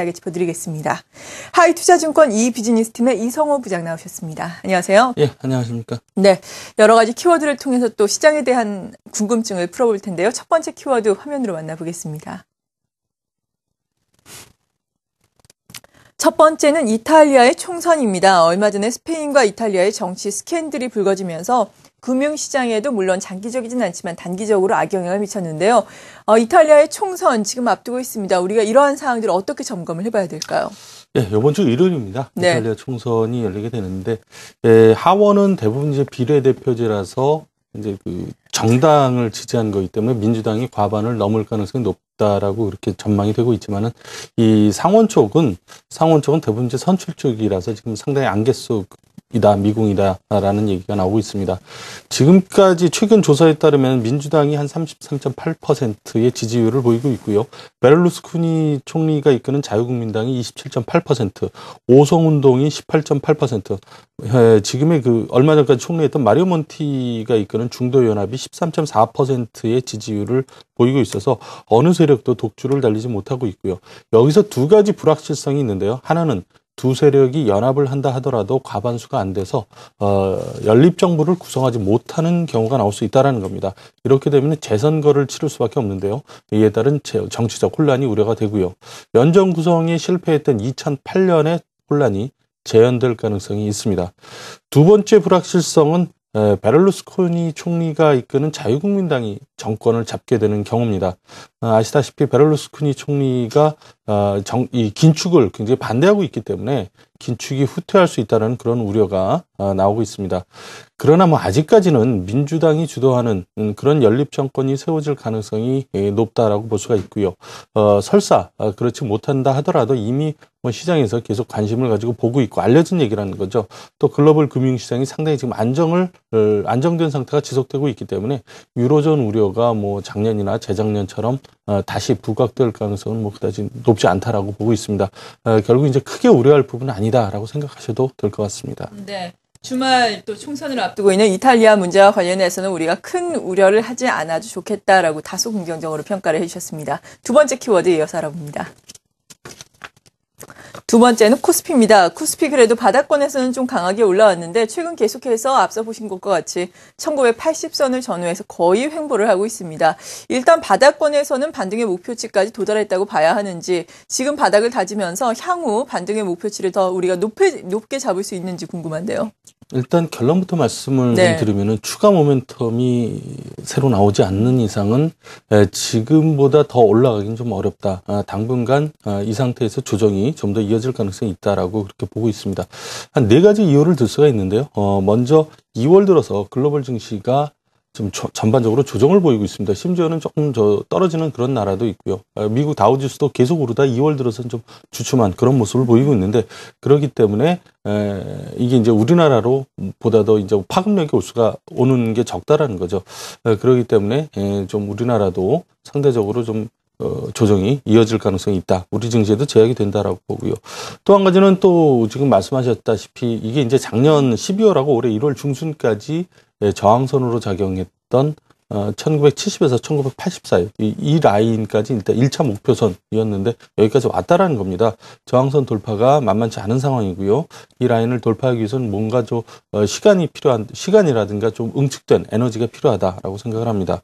하게 짚어드리겠습니다. 하이투자증권 이비즈니스팀의 이성호 부장 나오셨습니다. 안녕하세요. 예, 안녕하십니까. 네, 여러 가지 키워드를 통해서 또 시장에 대한 궁금증을 풀어볼 텐데요. 첫 번째 키워드 화면으로 만나보겠습니다. 첫 번째는 이탈리아의 총선입니다. 얼마 전에 스페인과 이탈리아의 정치 스캔들이 불거지면서 금융시장에도 물론 장기적이진 않지만 단기적으로 악영향을 미쳤는데요. 어, 이탈리아의 총선 지금 앞두고 있습니다. 우리가 이러한 사항들을 어떻게 점검을 해봐야 될까요? 예, 이번 주 일요일입니다. 네. 이탈리아 총선이 열리게 되는데 예, 하원은 대부분 이제 비례대표제라서 이제 그 정당을 지지한 거기 때문에 민주당이 과반을 넘을 가능성이 높다라고 이렇게 전망이 되고 있지만은 이 상원 쪽은 상원 쪽은 대부분 이제 선출 쪽이라서 지금 상당히 안갯 속 이다 미궁이다라는 얘기가 나오고 있습니다. 지금까지 최근 조사에 따르면 민주당이 한 33.8%의 지지율을 보이고 있고요. 베를루스쿠니 총리가 이끄는 자유국민당이 27.8%, 오성운동이 18.8%, 지금의 그 얼마 전까지 총리했던 마리오 몬티가 이끄는 중도연합이 13.4%의 지지율을 보이고 있어서 어느 세력도 독주를 달리지 못하고 있고요. 여기서 두 가지 불확실성이 있는데요. 하나는 두 세력이 연합을 한다 하더라도 과반수가 안 돼서 어, 연립 정부를 구성하지 못하는 경우가 나올 수 있다라는 겁니다. 이렇게 되면 재선거를 치를 수밖에 없는데요. 이에 따른 정치적 혼란이 우려가 되고요. 연정 구성이 실패했던 2008년의 혼란이 재현될 가능성이 있습니다. 두 번째 불확실성은 베를루스코니 총리가 이끄는 자유국민당이 정권을 잡게 되는 경우입니다. 어, 아시다시피 베를루스코니 총리가 어, 정, 이 긴축을 굉장히 반대하고 있기 때문에 긴축이 후퇴할 수 있다는 그런 우려가 아, 나오고 있습니다. 그러나 뭐 아직까지는 민주당이 주도하는 음, 그런 연립 정권이 세워질 가능성이 예, 높다라고 볼 수가 있고요. 어, 설사 아, 그렇지 못한다 하더라도 이미 뭐 시장에서 계속 관심을 가지고 보고 있고 알려진 얘기라는 거죠. 또 글로벌 금융 시장이 상당히 지금 안정을 어, 안정된 상태가 지속되고 있기 때문에 유로존 우려가 뭐 작년이나 재작년처럼 어, 다시 부각될 가능성은 뭐 그다지 높지 않다라고 보고 있습니다. 어, 결국 이제 크게 우려할 부분은 아니. 아니다라고 생각하셔도 될 것 같습니다. 네. 주말 또 총선을 앞두고 있는 이탈리아 문제와 관련해서는 우리가 큰 우려를 하지 않아도 좋겠다라고 다소 긍정적으로 평가를 해주셨습니다. 두 번째 키워드에 이어서 알아봅니다. 두 번째는 코스피입니다. 코스피 그래도 바닥권에서는 좀 강하게 올라왔는데 최근 계속해서 앞서 보신 것과 같이 1980선을 전후해서 거의 횡보를 하고 있습니다. 일단 바닥권에서는 반등의 목표치까지 도달했다고 봐야 하는지 지금 바닥을 다지면서 향후 반등의 목표치를 더 우리가 높게, 높게 잡을 수 있는지 궁금한데요. 일단 결론부터 말씀을 네. 드리면 추가 모멘텀이 새로 나오지 않는 이상은 예, 지금보다 더 올라가긴 좀 어렵다. 아, 당분간 아, 이 상태에서 조정이 좀 더 이어 이어질 가능성이 있다라고 그렇게 보고 있습니다. 한 네 가지 이유를 들 수가 있는데요. 어, 먼저 2월 들어서 글로벌 증시가 좀 저, 전반적으로 조정을 보이고 있습니다. 심지어는 조금 저 떨어지는 그런 나라도 있고요. 어, 미국 다우지수도 계속 오르다 2월 들어서는 좀 주춤한 그런 모습을 보이고 있는데 그러기 때문에 에, 이게 이제 우리나라로 보다 더 이제 파급력이 올 수가 오는 게 적다라는 거죠. 에, 그러기 때문에 에, 좀 우리나라도 상대적으로 좀 어, 조정이 이어질 가능성이 있다. 우리 증시에도 제약이 된다라고 보고요. 또 한 가지는 또 지금 말씀하셨다시피 이게 이제 작년 12월하고 올해 1월 중순까지 예, 저항선으로 작용했던 1970에서 1980 사이 이, 이 라인까지 일단 1차 목표선이었는데 여기까지 왔다라는 겁니다. 저항선 돌파가 만만치 않은 상황이고요. 이 라인을 돌파하기 위해서는 뭔가 좀 어, 시간이 필요한 시간이라든가 좀 응축된 에너지가 필요하다라고 생각을 합니다.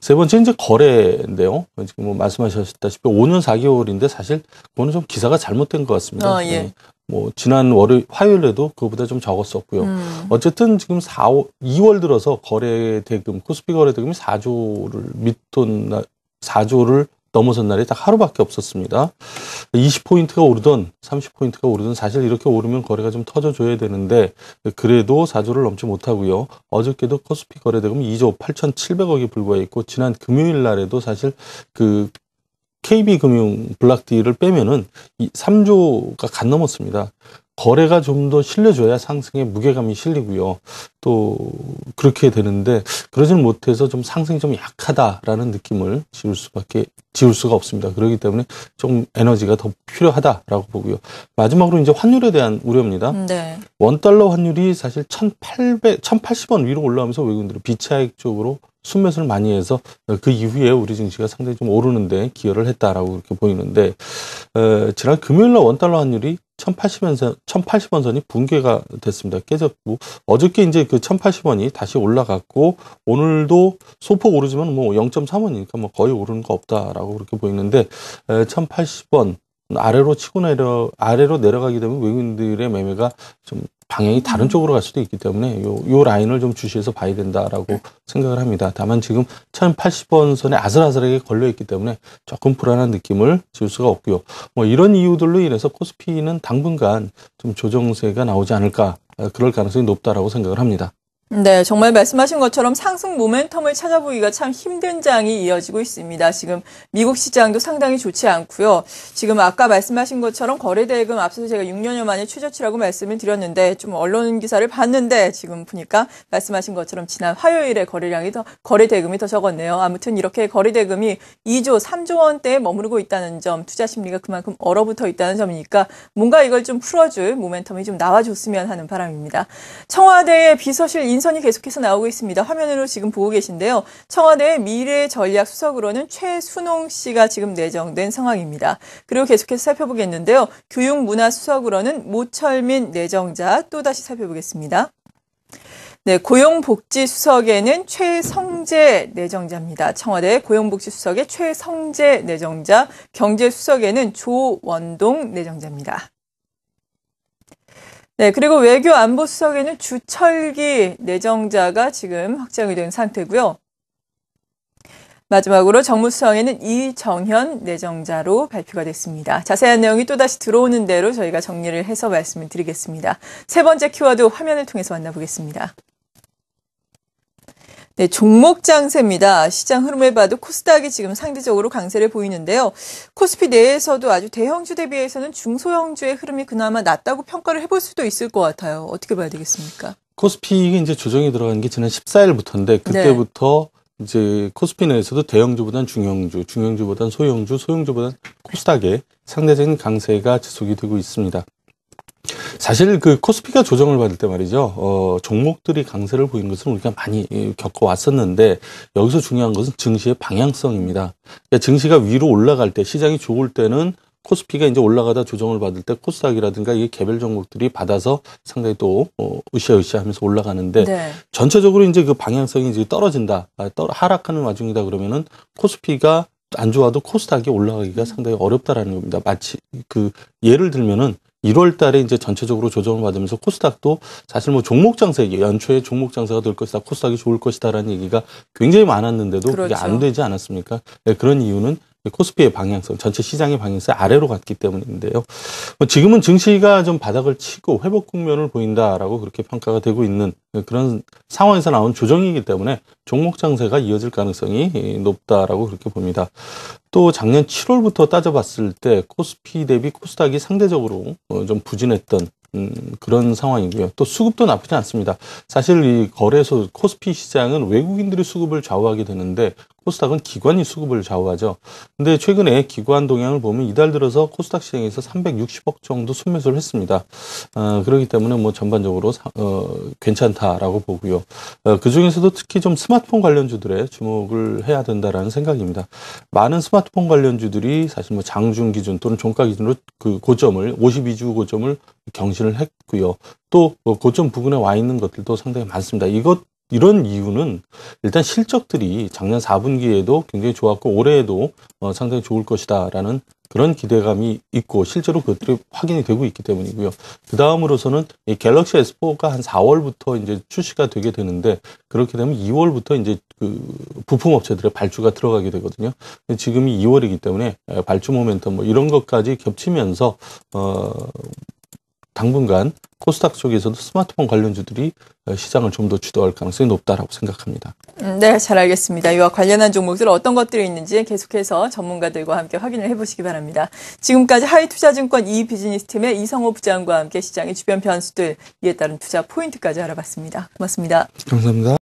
세 번째 이제 거래인데요. 지금 뭐 말씀하셨다시피 5년 4개월인데 사실 그거는 좀 기사가 잘못된 것 같습니다. 아, 예. 예. 뭐 지난 월요일 화요일에도 그보다좀 적었었고요. 음. 어쨌든 지금 4, 5, 2월 들어서 거래 대금 코스피 거래 대금이 4조를 밑돈 4조를 넘어선 날이 딱 하루밖에 없었습니다. 20포인트가 오르던 30포인트가 오르던 사실 이렇게 오르면 거래가 좀 터져줘야 되는데 그래도 4조를 넘지 못하고요. 어저께도 코스피 거래대금 2조 8,700억이 불과했고 지난 금요일 날에도 사실 그 KB금융 블락딜을 빼면은 이 3조가 간 넘었습니다. 거래가 좀 더 실려줘야 상승의 무게감이 실리고요. 또 그렇게 되는데 그러지는 못해서 좀 상승이 좀 약하다라는 느낌을 지울 수밖에 지울 수가 없습니다. 그렇기 때문에 좀 에너지가 더 필요하다라고 보고요. 마지막으로 이제 환율에 대한 우려입니다. 음, 네. 원 달러 환율이 사실 1,800 1,080원 위로 올라오면서 외국인들은 비차익 쪽으로 순매수를 많이 해서 그 이후에 우리 증시가 상당히 좀 오르는데 기여를 했다라고 그렇게 보이는데 에, 어, 지난 금요일 날 원달러 환율이 1,080원, 1,080원 선이 붕괴가 됐습니다. 깨졌고, 뭐 어저께 이제 그 1,080원이 다시 올라갔고, 오늘도 소폭 오르지만 뭐 0.3원이니까 뭐 거의 오르는 거 없다라고 그렇게 보이는데, 1,080원, 어, 아래로 치고 내려 아래로 내려가게 되면 외국인들의 매매가 좀 방향이 다른 쪽으로 갈 수도 있기 때문에 요, 요 라인을 좀 주시해서 봐야 된다라고 네. 생각을 합니다. 다만 지금 1080원 선에 아슬아슬하게 걸려 있기 때문에 조금 불안한 느낌을 지울 수가 없고요. 뭐 이런 이유들로 인해서 코스피는 당분간 좀 조정세가 나오지 않을까 그럴 가능성이 높다라고 생각을 합니다. 네, 정말 말씀하신 것처럼 상승 모멘텀을 찾아보기가 참 힘든 장이 이어지고 있습니다. 지금 미국 시장도 상당히 좋지 않고요. 지금 아까 말씀하신 것처럼 거래대금 앞서서 제가 6년여 만에 최저치라고 말씀을 드렸는데 좀 언론 기사를 봤는데 지금 보니까 말씀하신 것처럼 지난 화요일에 거래량이 더 거래대금이 더 적었네요. 아무튼 이렇게 거래대금이 2조, 3조 원대에 머무르고 있다는 점, 투자 심리가 그만큼 얼어붙어 있다는 점이니까 뭔가 이걸 좀 풀어줄 모멘텀이 좀 나와줬으면 하는 바람입니다. 청와대의 비서실 인선이 계속해서 나오고 있습니다. 화면으로 지금 보고 계신데요. 청와대 미래 전략 수석으로는 최순홍 씨가 지금 내정된 상황입니다. 그리고 계속해서 살펴보겠는데요. 교육문화수석으로는 모철민 내정자 또다시 살펴보겠습니다. 네, 고용복지수석에는 최성재 내정자입니다. 청와대 고용복지수석의 최성재 내정자, 경제수석에는 조원동 내정자입니다. 네, 그리고 외교 안보수석에는 주철기 내정자가 지금 확정이 된 상태고요. 마지막으로 정무수석에는 이정현 내정자로 발표가 됐습니다. 자세한 내용이 또다시 들어오는 대로 저희가 정리를 해서 말씀을 드리겠습니다. 세 번째 키워드 화면을 통해서 만나보겠습니다. 네, 종목 장세입니다. 시장 흐름을 봐도 코스닥이 지금 상대적으로 강세를 보이는데요. 코스피 내에서도 아주 대형주 대비해서는 중소형주의 흐름이 그나마 낮다고 평가를 해볼 수도 있을 것 같아요. 어떻게 봐야 되겠습니까? 코스피가 이제 조정이 들어간 게 지난 14일부터인데 그때부터 네. 이제 코스피 내에서도 대형주보단 중형주, 중형주보단 소형주, 소형주보단 코스닥의 상대적인 강세가 지속이 되고 있습니다. 사실 그 코스피가 조정을 받을 때 말이죠. 어, 종목들이 강세를 보인 것은 우리가 많이 예, 겪어왔었는데 여기서 중요한 것은 증시의 방향성입니다. 그러니까 증시가 위로 올라갈 때 시장이 좋을 때는 코스피가 이제 올라가다 조정을 받을 때 코스닥이라든가 이게 개별 종목들이 받아서 상당히 또 어, 으쌰으쌰 하면서 올라가는데 네. 전체적으로 이제 그 방향성이 이제 떨어진다. 아, 하락하는 와중이다 그러면은 코스피가 안 좋아도 코스닥이 올라가기가 상당히 어렵다라는 겁니다. 마치 그 예를 들면은 1월 달에 이제 전체적으로 조정을 받으면서 코스닥도 사실 뭐 종목 장세 사 연초에 종목 장사가될 것이다. 코스닥이 좋을 것이다라는 얘기가 굉장히 많았는데도 그렇죠. 그게 안 그렇죠. 되지 않았습니까? 네, 그런 이유는 코스피의 방향성, 전체 시장의 방향성 아래로 갔기 때문인데요. 뭐 지금은 증시가 좀 바닥을 치고 회복 국면을 보인다라고 그렇게 평가가 되고 있는 그런 상황에서 나온 조정이기 때문에 종목 장세가 이어질 가능성이 높다라고 그렇게 봅니다. 또 작년 7월부터 따져봤을 때 코스피 대비 코스닥이 상대적으로 어, 좀 부진했던 음, 그런 상황이고요. 또 수급도 나쁘지 않습니다. 사실 이 거래소 코스피 시장은 외국인들이 수급을 좌우하게 되는데 코스닥은 기관이 수급을 좌우하죠. 근데 최근에 기관 동향을 보면 이달 들어서 코스닥 시장에서 360억 정도 순매수를 했습니다. 어, 그렇기 때문에 뭐 전반적으로 어, 괜찮다라고 보고요. 어, 그 중에서도 특히 좀 스마트폰 관련주들에 주목을 해야 된다라는 생각입니다. 많은 스마트폰 관련주들이 사실 뭐 장중 기준 또는 종가 기준으로 그 고점을 52주 고점을 경신을 했고요. 또 뭐 고점 부근에 와 있는 것들도 상당히 많습니다. 이것 이런 이유는 일단 실적들이 작년 4분기에도 굉장히 좋았고 올해에도 어, 상당히 좋을 것이다라는 그런 기대감이 있고 실제로 그것들이 확인이 되고 있기 때문이고요. 그 다음으로서는 이 갤럭시 S4가 한 4월부터 이제 출시가 되게 되는데 그렇게 되면 2월부터 이제 그 부품 업체들의 발주가 들어가게 되거든요. 지금이 2월이기 때문에 발주 모멘텀 뭐 이런 것까지 겹치면서 어 당분간 코스닥 쪽에서도 스마트폰 관련주들이 어, 시장을 좀 더 주도할 가능성이 높다라고 생각합니다. 음, 네, 잘 알겠습니다. 이와 관련한 종목들 어떤 것들이 있는지 계속해서 전문가들과 함께 확인을 해보시기 바랍니다. 지금까지 하이투자증권 이비즈니스팀의 이성호 부장과 함께 시장의 주변 변수들 이에 따른 투자 포인트까지 알아봤습니다. 고맙습니다. 감사합니다.